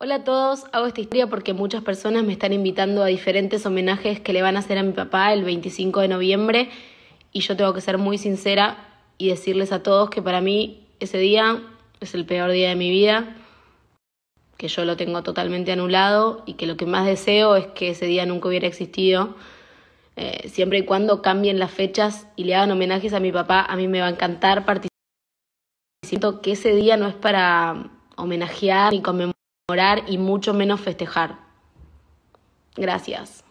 Hola a todos, hago esta historia porque muchas personas me están invitando a diferentes homenajes que le van a hacer a mi papá el 25 de noviembre y yo tengo que ser muy sincera y decirles a todos que para mí ese día es el peor día de mi vida, que yo lo tengo totalmente anulado y que lo que más deseo es que ese día nunca hubiera existido. Eh, siempre y cuando cambien las fechas y le hagan homenajes a mi papá, a mí me va a encantar participar. Siento que ese día no es para homenajear ni conmemorar y mucho menos festejar. Gracias.